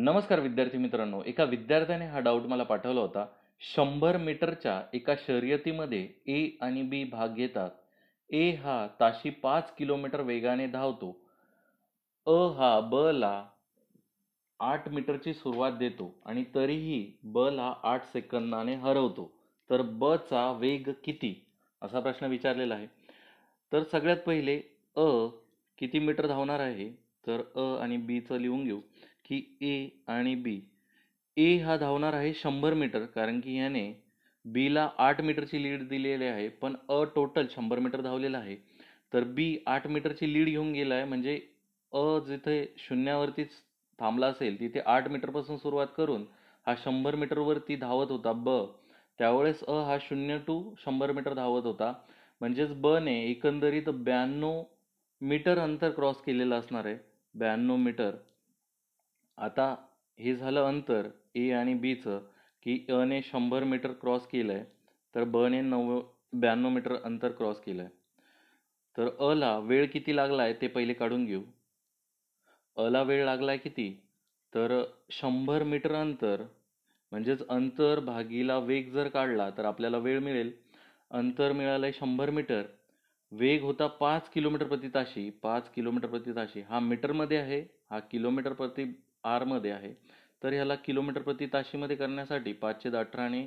नमस्कार विद्यार्थी मित्रांनो एका विद्यार्थ्याने हा डाऊट मला पाठवला होता शंभर मीटरच्या एका शर्यतीमध्ये ए आणि बी भाग घेतात ए हा ताशी पाच किलोमीटर वेगाने धावतो अ हा ब ला आठ मीटरची सुरुवात देतो आणि तरीही ब ला आठ सेकंदाने हरवतो तर ब चा वेग किती असा प्रश्न विचारलेला आहे तर सगळ्यात पहिले अ किती मीटर धावणार आहे तर अ आणि बीचं लिहून घेऊ की ए आणि बी ए हा धावणार आहे शंभर मीटर कारण की याने बीला आठ मीटरची लीड दिलेली आहे पण अ टोटल शंभर मीटर धावलेला आहे तर बी आठ मीटरची लीड घेऊन गेला आहे म्हणजे अ जिथे शून्यावरतीच थांबला असेल तिथे आठ मीटरपासून सुरुवात करून हा शंभर मीटरवरती धावत होता ब त्यावेळेस अ हा शून्य टू शंभर मीटर धावत होता म्हणजेच बने एकंदरीत ब्याण्णव मीटर अंतर क्रॉस केलेलं असणार आहे ब्याण्णव मीटर आता हे झालं अंतर ए आणि बीचं की अने शंभर मीटर क्रॉस केलं आहे तर बने नव ब्याण्णव मीटर अंतर क्रॉस केलं आहे तर अला वेळ किती लागला आहे ते पहिले काढून घेऊ अला वेळ लागला आहे किती तर शंभर मीटर अंतर म्हणजेच अंतर भागीला वेग जर काढला तर आपल्याला वेळ मिळेल अंतर मिळालं आहे शंभर मीटर वेग होता पाच किलोमीटर प्रति ताशी पाच किलोमीटर प्रति ताशी हा मीटरमध्ये आहे हा किलोमीटर प्रति आरमध्ये आहे तर ह्याला किलोमीटर प्रति ताशीमध्ये करण्यासाठी पाचशे अठराने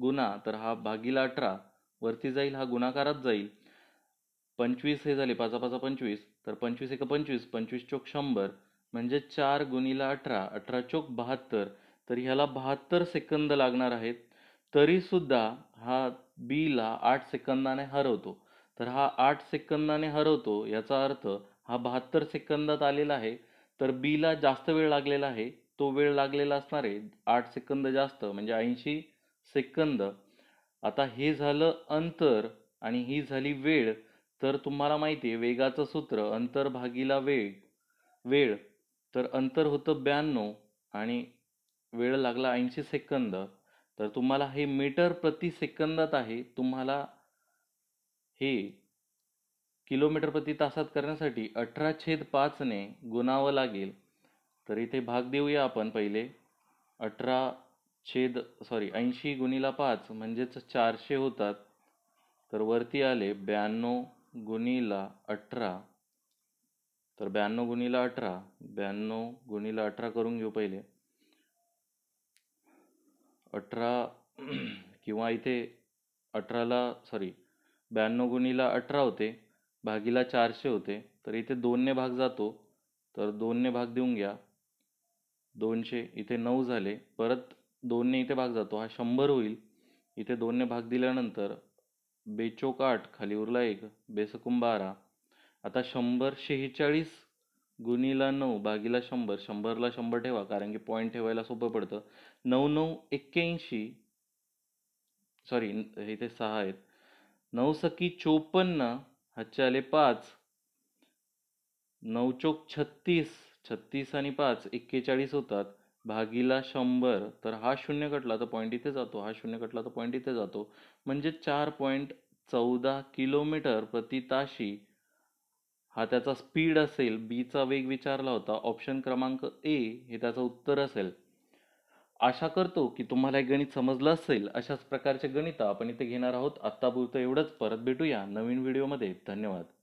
गुणा तर हा भागीला अठरा वरती जाईल हा गुणाकारात जाईल पंचवीस हे झाले पाचा पाचा पंचवीस तर पंचवीस एक पंचवीस पंचवीस चोक शंभर म्हणजे चार गुणीला अठरा अठरा चोक बहात्तर तर ह्याला बहात्तर सेकंद लागणार आहेत तरी सुद्धा हा बीला आठ सेकंदाने हरवतो तर हा आठ सेकंदाने हरवतो याचा अर्थ हा बहात्तर सेकंदात आलेला आहे तर बीला जास्त वेळ लागलेला आहे तो वेळ लागलेला असणार आहे आठ सेकंद जास्त म्हणजे ऐंशी सेकंद आता हे झालं अंतर आणि ही झाली वेळ तर तुम्हाला माहिती आहे वेगाचं सूत्र अंतर भागीला वेग वेळ तर अंतर होतं ब्याण्णव आणि वेळ लागला ऐंशी सेकंद तर तुम्हाला हे मीटर प्रति सेकंदात आहे तुम्हाला हे किलोमीटर प्रति तासात करण्यासाठी अठरा छेद पाचने गुणावं लागेल तर इथे भाग देऊया आपण पहिले अठरा छेद सॉरी ऐंशी गुणीला पाच म्हणजेच चारशे होतात तर वरती आले ब्याण्णव गुणीला अठरा तर ब्याण्णव गुणीला अठरा ब्याण्णव गुणीला अठरा करून घेऊ पहिले अठरा किंवा इथे अठराला सॉरी ब्याण्णव गुणीला अठरा होते भागीला चारशे होते तर इथे दोनने भाग जातो तर दोनने भाग देऊन घ्या दोनशे इथे नऊ झाले परत दोनने इथे भाग जातो हा शंभर होईल इथे दोनने भाग दिल्यानंतर बेचोक आठ खाली उरला एक बेसकुम बारा आता शंभर शेहेचाळीस गुणीला नऊ भागीला शंभर शंभरला शंभर ठेवा कारण की पॉईंट ठेवायला सोपं पडतं नऊ नऊ एक्क्याऐंशी सॉरी इथे सहा आहेत नऊ सकी चोपन्न हातचे पाच नऊ चोक छत्तीस छत्तीस आणि पाच एक्केचाळीस होतात भागीला शंभर तर हा शून्य कटला तर पॉईंट इथे जातो हा शून्य कटला तर पॉईंट इथे जातो म्हणजे चार पॉईंट चौदा किलोमीटर प्रति ताशी हा त्याचा स्पीड असेल बीचा वेग विचारला होता ऑप्शन क्रमांक ए हे त्याचं उत्तर असेल आशा करतो की तुम्हाला हे गणित समजलं असेल अशाच प्रकारचे गणित आपण इथे घेणार आहोत आत्तापुरतं एवढंच परत भेटूया नवीन व्हिडिओमध्ये धन्यवाद